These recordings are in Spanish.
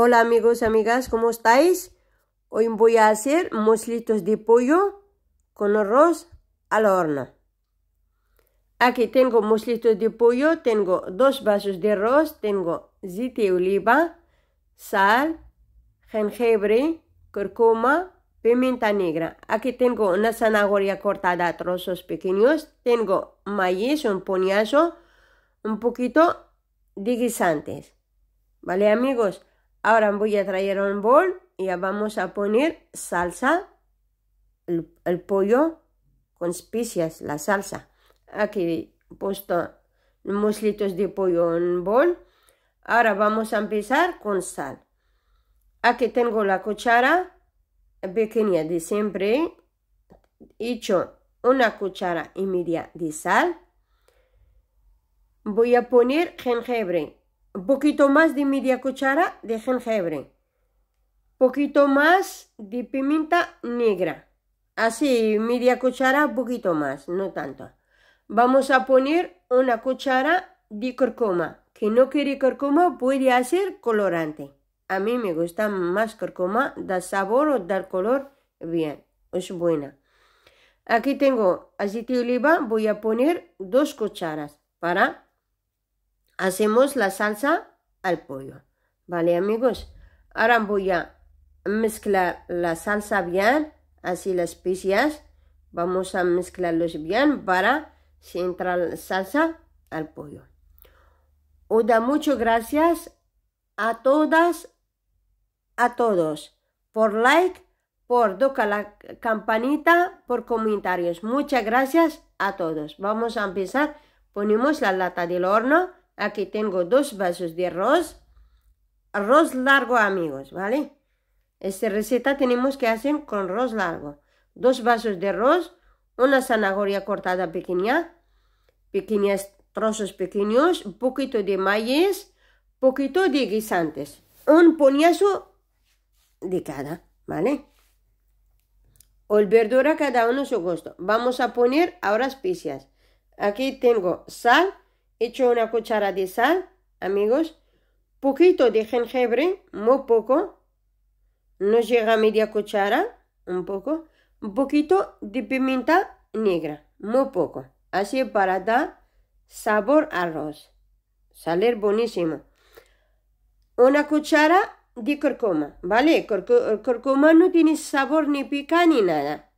Hola amigos amigas, ¿cómo estáis? Hoy voy a hacer muslitos de pollo con arroz al horno. Aquí tengo muslitos de pollo, tengo dos vasos de arroz, tengo aceite de oliva, sal, jengibre, cúrcuma, pimienta negra. Aquí tengo una zanahoria cortada a trozos pequeños, tengo maíz, un puñazo, un poquito de guisantes. ¿Vale amigos? Ahora voy a traer un bol y vamos a poner salsa, el, pollo con especias, la salsa. Aquí he puesto muslitos de pollo en bol. Ahora vamos a empezar con sal. Aquí tengo la cuchara pequeña de siempre. He hecho una cuchara y media de sal. Voy a poner jengibre un poquito más de media cuchara de jengibre, poquito más de pimienta negra, así media cuchara, poquito más, no tanto. Vamos a poner una cuchara de cúrcuma, que no quiere cúrcuma puede hacer colorante. A mí me gusta más cúrcuma, da sabor o da color bien, es buena. Aquí tengo aceite de oliva, voy a poner dos cucharas para hacemos la salsa al pollo. Vale, amigos. Ahora voy a mezclar la salsa bien, así las especias. Vamos a mezclarlos bien para entra la salsa al pollo. Una muchas gracias a todas, a todos, por like, por tocar la campanita, por comentarios. Muchas gracias a todos. Vamos a empezar. Ponemos la lata del horno Aquí tengo dos vasos de arroz. Arroz largo, amigos, ¿vale? Esta receta tenemos que hacer con arroz largo. Dos vasos de arroz, una zanahoria cortada pequeña, pequeños trozos pequeños, un poquito de maíz, poquito de guisantes. Un puñazo de cada, ¿vale? O el verdura cada uno su gusto. Vamos a poner ahora especias. Aquí tengo sal, Echo una cuchara de sal, amigos. Poquito de jengibre, muy poco. No llega a media cuchara, un poco. Un poquito de pimienta negra, muy poco. Así para dar sabor al arroz. Salir buenísimo. Una cuchara de corcoma ¿vale? corcoma no tiene sabor ni pica ni nada.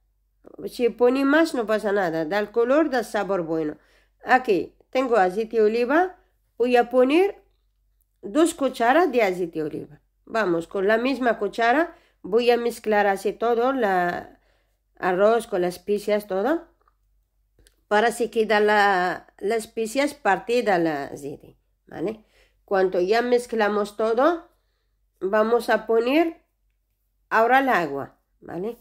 Si pone más no pasa nada. Da el color, da sabor bueno. Aquí, tengo aceite de oliva, voy a poner dos cucharas de aceite de oliva. Vamos, con la misma cuchara voy a mezclar así todo, la arroz con las especias, todo, para así queda la, las especias partida la aceite, ¿vale? Cuando ya mezclamos todo, vamos a poner ahora el agua, ¿vale?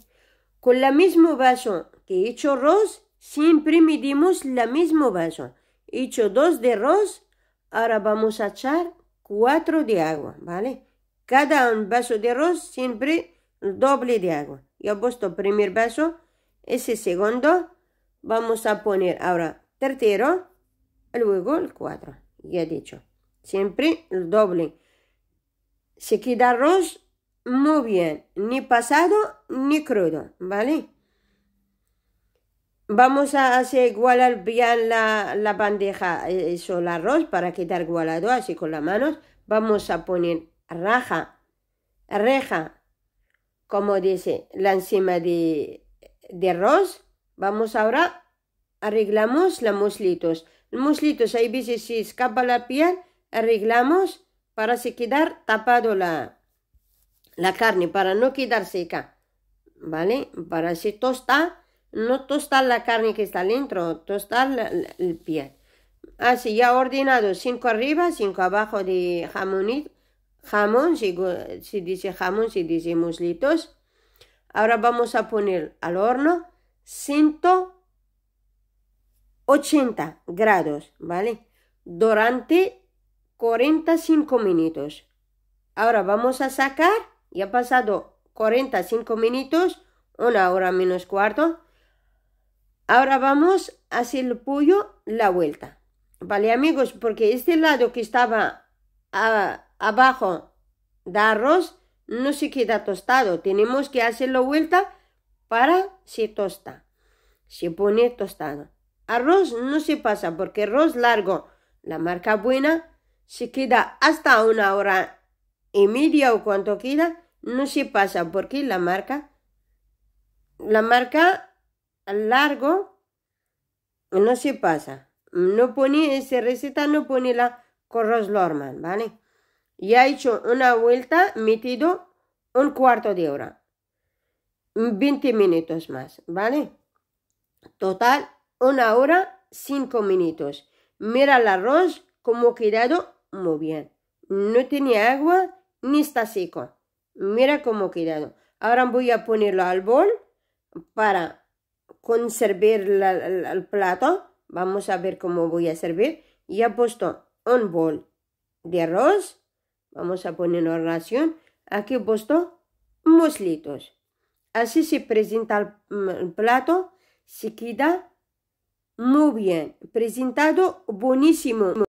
Con el mismo vaso que he hecho arroz, siempre medimos el mismo vaso hecho dos de arroz, ahora vamos a echar cuatro de agua, ¿vale? Cada un vaso de arroz siempre doble de agua. Yo he puesto primer vaso, ese segundo, vamos a poner ahora tercero, luego el cuatro, ya he dicho, siempre el doble. Se queda arroz muy bien, ni pasado ni crudo, ¿vale? Vamos a hacer igualar bien la, bandeja, eh, eso, el arroz, para quedar igualado así con las manos. Vamos a poner raja, reja, como dice, la encima de, arroz. Vamos ahora, arreglamos los muslitos. Los Muslitos, ahí dice si escapa la piel, arreglamos para se quedar tapado la, la carne, para no quedar seca, ¿vale? Para si tosta no tostar la carne que está dentro, tostar el pie. Así ya ordenado, cinco arriba, cinco abajo de jamón. jamón, si, si dice jamón, si dice muslitos. Ahora vamos a poner al horno 180 grados, ¿vale? Durante 45 minutos. Ahora vamos a sacar, ya ha pasado 45 minutos, una hora menos cuarto. Ahora vamos a hacer el pollo la vuelta. Vale amigos, porque este lado que estaba abajo de arroz no se queda tostado. Tenemos que hacer la vuelta para se tosta. Se pone tostado. Arroz no se pasa porque arroz largo, la marca buena, se queda hasta una hora y media o cuanto queda, no se pasa porque la marca, la marca largo no se pasa. No pone esa receta, no pone la Corros Lorman, ¿vale? Y ha hecho una vuelta, metido un cuarto de hora. 20 minutos más, ¿vale? Total, una hora, 5 minutos. Mira el arroz como quedado muy bien. No tenía agua ni está seco. Mira cómo quedado. Ahora voy a ponerlo al bol para con el plato, vamos a ver cómo voy a servir. Ya he puesto un bol de arroz, vamos a poner una ración. Aquí he puesto muslitos. Así se presenta el, mm, el plato, se queda muy bien, presentado buenísimo.